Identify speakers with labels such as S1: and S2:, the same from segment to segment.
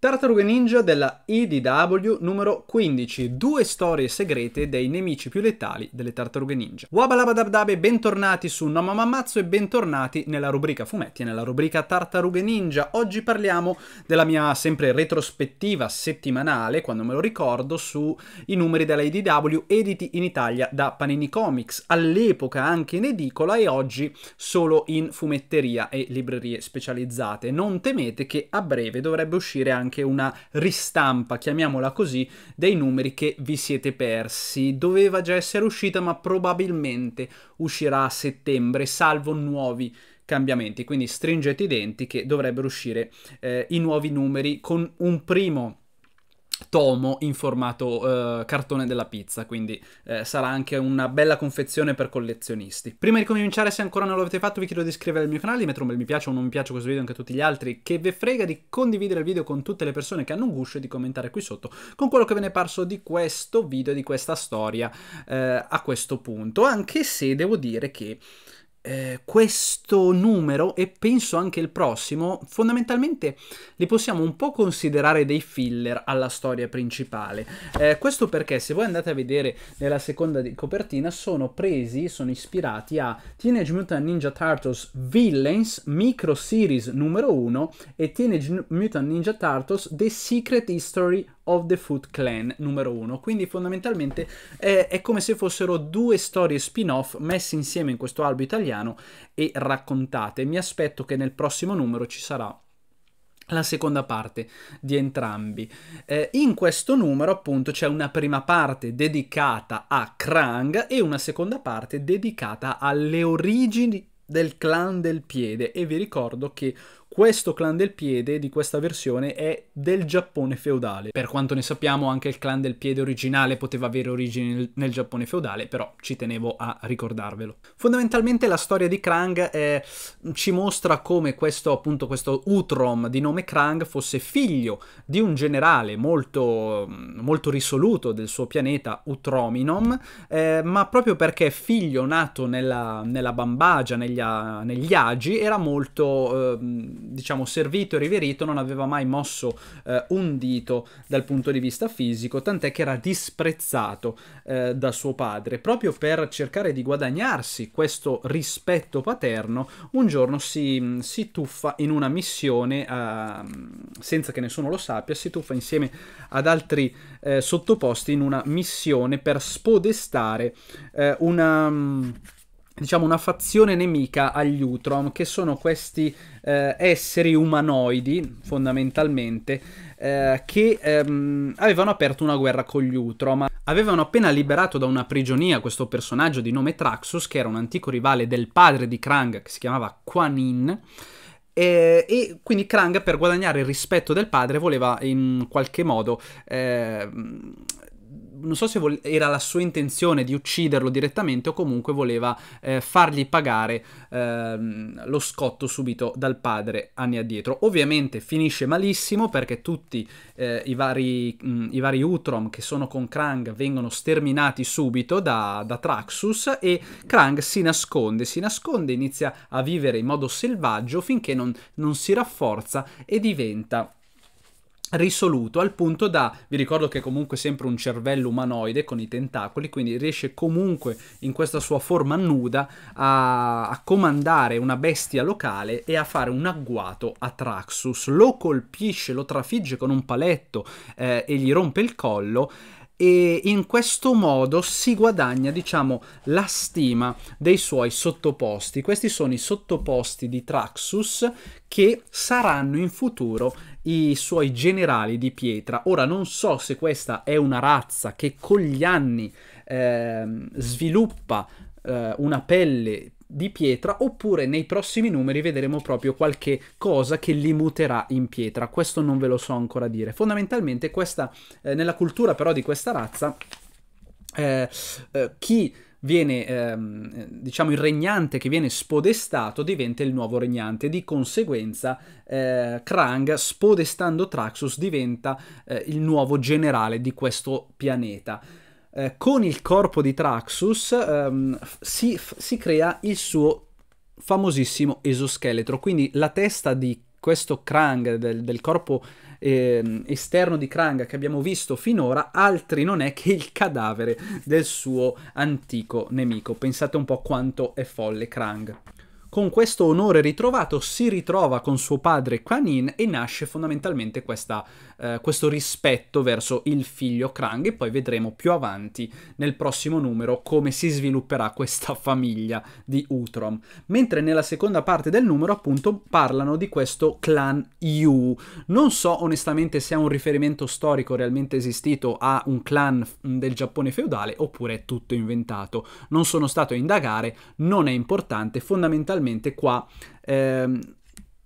S1: Tartarughe Ninja della IDW numero 15, due storie segrete dei nemici più letali delle Tartarughe Ninja. Wabalabadabdabe, bentornati su Nomamamazzo e bentornati nella rubrica fumetti e nella rubrica Tartarughe Ninja. Oggi parliamo della mia sempre retrospettiva settimanale, quando me lo ricordo, sui numeri della IDW editi in Italia da Panini Comics, all'epoca anche in edicola e oggi solo in fumetteria e librerie specializzate. Non temete che a breve dovrebbe uscire anche anche una ristampa, chiamiamola così, dei numeri che vi siete persi. Doveva già essere uscita, ma probabilmente uscirà a settembre, salvo nuovi cambiamenti. Quindi stringete i denti che dovrebbero uscire eh, i nuovi numeri con un primo tomo in formato eh, cartone della pizza, quindi eh, sarà anche una bella confezione per collezionisti. Prima di cominciare, se ancora non l'avete fatto, vi chiedo di iscrivervi al mio canale, di mettere un bel mi piace o non mi piace questo video anche a tutti gli altri, che vi frega di condividere il video con tutte le persone che hanno un guscio e di commentare qui sotto con quello che ve ne è parso di questo video, di questa storia eh, a questo punto, anche se devo dire che eh, questo numero e penso anche il prossimo, fondamentalmente li possiamo un po' considerare dei filler alla storia principale. Eh, questo perché se voi andate a vedere nella seconda copertina sono presi, sono ispirati a Teenage Mutant Ninja Turtles Villains Micro Series numero 1 e Teenage Mutant Ninja Turtles The Secret History of the Foot Clan numero 1. Quindi fondamentalmente è, è come se fossero due storie spin-off messe insieme in questo albo italiano e raccontate. Mi aspetto che nel prossimo numero ci sarà la seconda parte di entrambi. Eh, in questo numero appunto c'è una prima parte dedicata a Krang e una seconda parte dedicata alle origini del clan del piede e vi ricordo che questo clan del piede di questa versione è del Giappone feudale. Per quanto ne sappiamo anche il clan del piede originale poteva avere origini nel, nel Giappone feudale, però ci tenevo a ricordarvelo. Fondamentalmente la storia di Krang eh, ci mostra come questo appunto questo Utrom di nome Krang fosse figlio di un generale molto, molto risoluto del suo pianeta Utrominom, eh, ma proprio perché figlio nato nella, nella Bambagia, negli, negli Agi, era molto... Eh, diciamo, servito e riverito, non aveva mai mosso eh, un dito dal punto di vista fisico, tant'è che era disprezzato eh, da suo padre. Proprio per cercare di guadagnarsi questo rispetto paterno, un giorno si, si tuffa in una missione, a, ehm, senza che nessuno lo sappia, si tuffa insieme ad altri eh, sottoposti in una missione per spodestare eh, una mm, diciamo una fazione nemica agli Utrom, che sono questi eh, esseri umanoidi fondamentalmente eh, che ehm, avevano aperto una guerra con gli Utrom. Avevano appena liberato da una prigionia questo personaggio di nome Traxus, che era un antico rivale del padre di Krang, che si chiamava Quanin. Yin. E, e, quindi Krang per guadagnare il rispetto del padre voleva in qualche modo eh, non so se vole- era la sua intenzione di ucciderlo direttamente o comunque voleva eh, fargli pagare ehm, lo scotto subito dal padre anni addietro. Ovviamente finisce malissimo perché tutti eh, i, vari, mh, mm, i, vari, Utrom che sono con Krang vengono sterminati subito da, da, Traxus e Krang si nasconde, si nasconde, inizia a vivere in modo selvaggio finché non, non si rafforza e diventa risoluto al punto da, vi ricordo che è comunque sempre un cervello umanoide con i tentacoli, quindi riesce comunque in questa sua forma nuda a, a, comandare una bestia locale e a fare un agguato a Traxus, lo colpisce, lo trafigge con un paletto eh, e gli rompe il collo e in questo modo si guadagna, diciamo, la stima dei suoi sottoposti. Questi sono i sottoposti di Traxus che saranno in futuro i suoi generali di pietra. Ora non so se questa è una razza che con gli anni eh, sviluppa eh, una pelle di pietra oppure nei prossimi numeri vedremo proprio qualche cosa che li muterà in pietra. Questo non ve lo so ancora dire. Fondamentalmente questa, eh, nella cultura però di questa razza, eh, eh, chi viene, ehm, diciamo, il regnante che viene spodestato diventa il nuovo regnante. Di conseguenza, eh, Krang, spodestando Traxus, diventa eh, il nuovo generale di questo pianeta. Eh, con il corpo di Traxus ehm, si, f- si crea il suo famosissimo esoscheletro, quindi la testa di questo Krang, del, del corpo eh, esterno di Krang che abbiamo visto finora, altri non è che il cadavere del suo antico nemico. Pensate un po' quanto è folle Krang. Con questo onore ritrovato si ritrova con suo padre Kanin e nasce fondamentalmente questa, eh, questo rispetto verso il figlio Krang e poi vedremo più avanti nel prossimo numero come si svilupperà questa famiglia di Utrom. Mentre nella seconda parte del numero appunto parlano di questo clan Yu. Non so onestamente se è un riferimento storico realmente esistito a un clan mm, del Giappone feudale oppure è tutto inventato. Non sono stato a indagare, non è importante, fondamentalmente fondamentalmente qua ehm,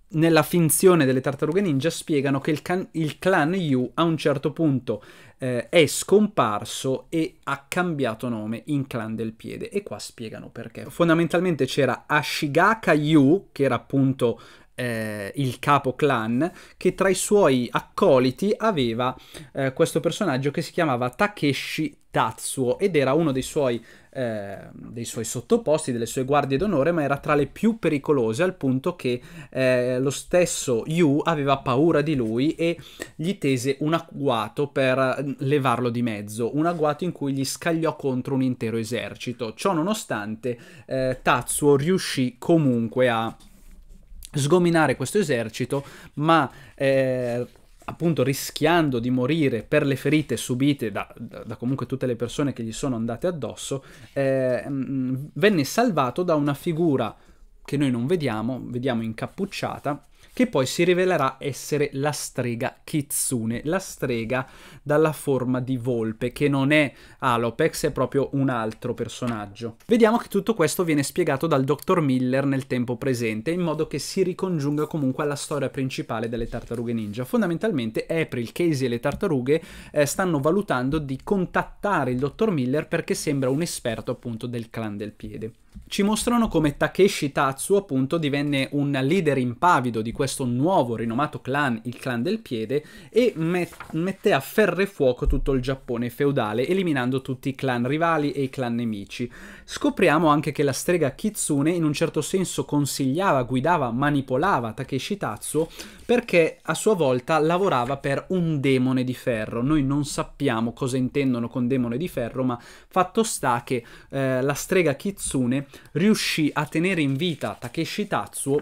S1: nella finzione delle tartarughe ninja spiegano che il, can- il clan Yu a un certo punto eh, è scomparso e ha cambiato nome in clan del piede e qua spiegano perché. Fondamentalmente c'era Ashigaka Yu che era appunto eh, il capo clan, che tra i suoi accoliti aveva eh, questo personaggio che si chiamava Takeshi Tatsuo ed era uno dei suoi, eh, dei suoi sottoposti, delle sue guardie d'onore, ma era tra le più pericolose al punto che eh, lo stesso Yu aveva paura di lui e gli tese un agguato per mm, levarlo di mezzo, un agguato in cui gli scagliò contro un intero esercito. Ciò nonostante eh, Tatsuo riuscì comunque a sgominare questo esercito, ma eh, appunto rischiando di morire per le ferite subite da, da, da, comunque tutte le persone che gli sono andate addosso, eh, mm, mm, venne salvato da una figura che noi non vediamo, vediamo incappucciata, che poi si rivelerà essere la strega Kitsune, la strega dalla forma di volpe, che non è Alopex, è proprio un altro personaggio. Vediamo che tutto questo viene spiegato dal dottor Miller nel tempo presente, in modo che si ricongiunga comunque alla storia principale delle tartarughe ninja. Fondamentalmente April, Casey e le tartarughe eh, stanno valutando di contattare il dottor Miller perché sembra un esperto appunto del clan del piede. Ci mostrano come Takeshi Tatsu appunto divenne un leader impavido di questo questo nuovo rinomato clan, il clan del piede, e met- mette a ferro e fuoco tutto il Giappone feudale, eliminando tutti i clan rivali e i clan nemici. Scopriamo anche che la strega Kitsune in un certo senso consigliava, guidava, manipolava Takeshi Tatsuo perché a sua volta lavorava per un demone di ferro. Noi non sappiamo cosa intendono con demone di ferro, ma fatto sta che eh, la strega Kitsune riuscì a tenere in vita Takeshi Tatsuo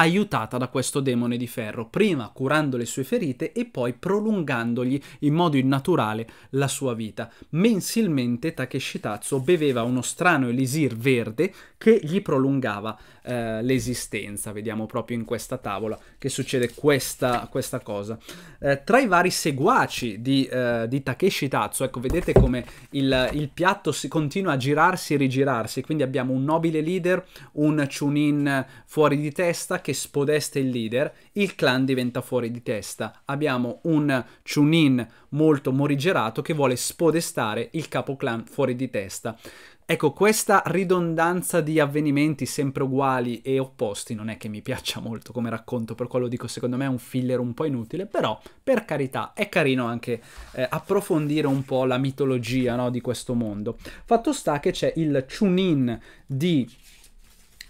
S1: aiutata da questo demone di ferro, prima curando le sue ferite e poi prolungandogli in modo innaturale la sua vita. Mensilmente Takeshitatsu beveva uno strano elisir verde che gli prolungava eh, l'esistenza. Vediamo proprio in questa tavola che succede questa, questa cosa. Eh, tra i vari seguaci di, eh, di Takeshitatsu, ecco, vedete come il, il piatto si continua a girarsi e rigirarsi, quindi abbiamo un nobile leader, un Chunin fuori di testa che che spodesta il leader, il clan diventa fuori di testa. Abbiamo un Chunin molto morigerato che vuole spodestare il capo clan fuori di testa. Ecco, questa ridondanza di avvenimenti sempre uguali e opposti non è che mi piaccia molto come racconto, per quello dico secondo me è un filler un po' inutile, però per carità è carino anche eh, approfondire un po' la mitologia no, di questo mondo. Fatto sta che c'è il Chunin di,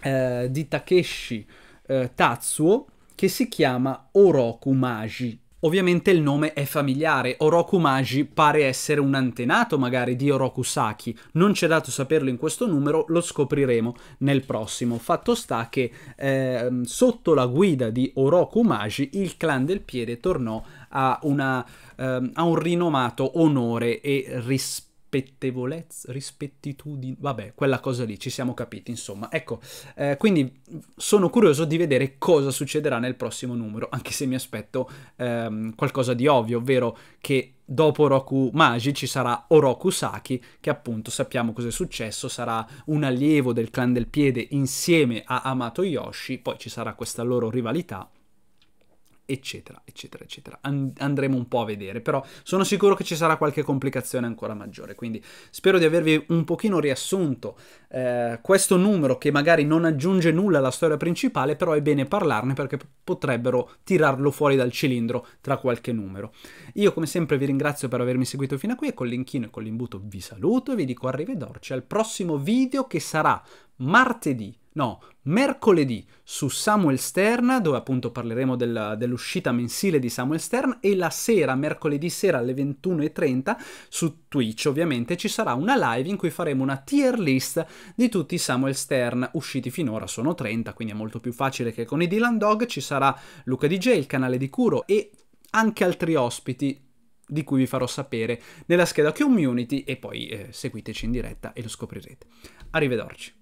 S1: eh, di Takeshi eh, Tatsuo che si chiama Oroku Magi. Ovviamente il nome è familiare, Oroku Magi pare essere un antenato magari di Oroku Saki, non c'è dato saperlo in questo numero, lo scopriremo nel prossimo. Fatto sta che eh, sotto la guida di Oroku Magi il clan del piede tornò a, una, eh, a un rinomato onore e rispetto rispettevolezza, rispettitudine, vabbè, quella cosa lì, ci siamo capiti, insomma. Ecco, eh, quindi sono curioso di vedere cosa succederà nel prossimo numero, anche se mi aspetto ehm, qualcosa di ovvio, ovvero che dopo Roku Magi ci sarà Oroku Saki, che appunto sappiamo cosa è successo, sarà un allievo del clan del piede insieme a Amato Yoshi, poi ci sarà questa loro rivalità eccetera, eccetera, eccetera. And- andremo un po' a vedere, però sono sicuro che ci sarà qualche complicazione ancora maggiore, quindi spero di avervi un pochino riassunto eh, questo numero che magari non aggiunge nulla alla storia principale, però è bene parlarne perché potrebbero tirarlo fuori dal cilindro tra qualche numero. Io come sempre vi ringrazio per avermi seguito fino a qui e con l'inchino e con l'imbuto vi saluto e vi dico arrivederci al prossimo video che sarà martedì No, mercoledì su Samuel Stern, dove appunto parleremo della, dell'uscita mensile di Samuel Stern, e la sera, mercoledì sera alle 21.30 su Twitch ovviamente ci sarà una live in cui faremo una tier list di tutti i Samuel Stern usciti finora, sono 30, quindi è molto più facile che con i Dylan Dog, ci sarà Luca DJ, il canale di Curo e anche altri ospiti di cui vi farò sapere nella scheda community e poi eh, seguiteci in diretta e lo scoprirete. Arrivederci.